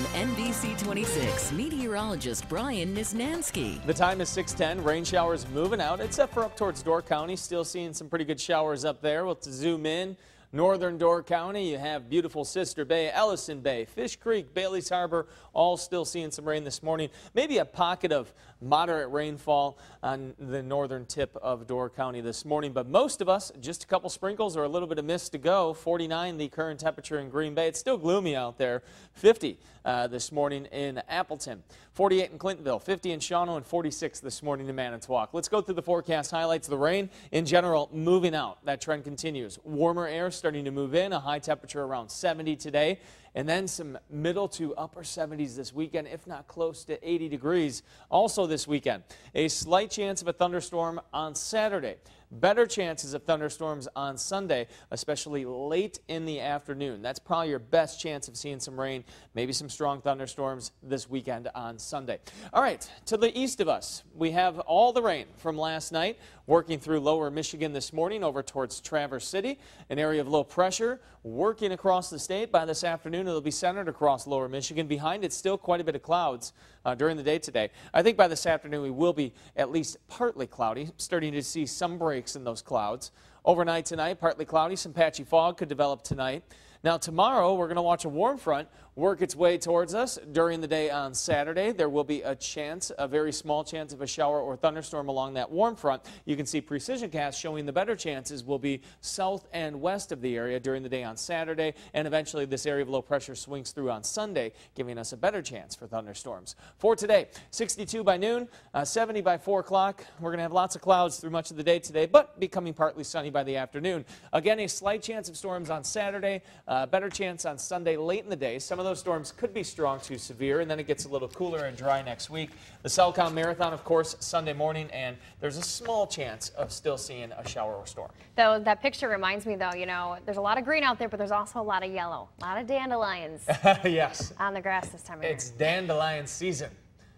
From NBC 26, meteorologist Brian Nisnansky. The time is 610. Rain showers moving out, except for up towards Door County. Still seeing some pretty good showers up there. We'll zoom in. Northern Door County, you have beautiful Sister Bay, Ellison Bay, Fish Creek, Bailey's Harbor, all still seeing some rain this morning. Maybe a pocket of moderate rainfall on the northern tip of Door County this morning, but most of us, just a couple sprinkles or a little bit of mist to go. 49 the current temperature in Green Bay. It's still gloomy out there. 50 uh, this morning in Appleton, 48 in Clintonville, 50 in Shawano, and 46 this morning in Manitowoc. Let's go through the forecast highlights. The rain in general moving out. That trend continues. Warmer air starting to move in, a high temperature around 70 today, and then some middle to upper 70s this weekend, if not close to 80 degrees also this weekend. A slight chance of a thunderstorm on Saturday. Better chances of thunderstorms on Sunday, especially late in the afternoon. That's probably your best chance of seeing some rain, maybe some strong thunderstorms this weekend on Sunday. All right, to the east of us, we have all the rain from last night working through lower Michigan this morning over towards Traverse City, an area of low pressure working across the state. By this afternoon, it'll be centered across lower Michigan. Behind it, still quite a bit of clouds uh, during the day today. I think by this afternoon, we will be at least partly cloudy, starting to see some break breaks in those clouds. Overnight tonight, partly cloudy, some patchy fog could develop tonight. Now, tomorrow, we're going to watch a warm front work its way towards us during the day on Saturday. There will be a chance, a very small chance of a shower or thunderstorm along that warm front. You can see precision cast showing the better chances will be south and west of the area during the day on Saturday, and eventually this area of low pressure swings through on Sunday, giving us a better chance for thunderstorms. For today, 62 by noon, uh, 70 by 4 o'clock. We're going to have lots of clouds through much of the day today, but becoming partly sunny by the afternoon. Again, a slight chance of storms on Saturday. Uh, better chance on Sunday late in the day. Some of those storms could be strong to severe, and then it gets a little cooler and dry next week. The Cellcom Marathon, of course, Sunday morning, and there's a small chance of still seeing a shower or storm. Though that picture reminds me, though, you know, there's a lot of green out there, but there's also a lot of yellow, a lot of dandelions. yes. On the grass this time of year. It's dandelion season.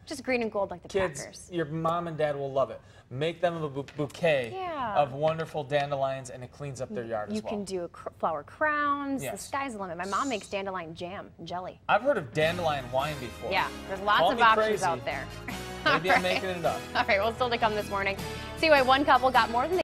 Just green and gold like the Kids, Packers. your mom and dad will love it. Make them a bu bouquet yeah. of wonderful dandelions, and it cleans up their yard you as well. You can do cr flower crowns. Yes. The sky's the limit. My mom makes dandelion jam and jelly. I've heard of dandelion wine before. Yeah, there's lots Call of options crazy. out there. Maybe right. I'm making it up. All right, well, still to come this morning. See why one couple got more than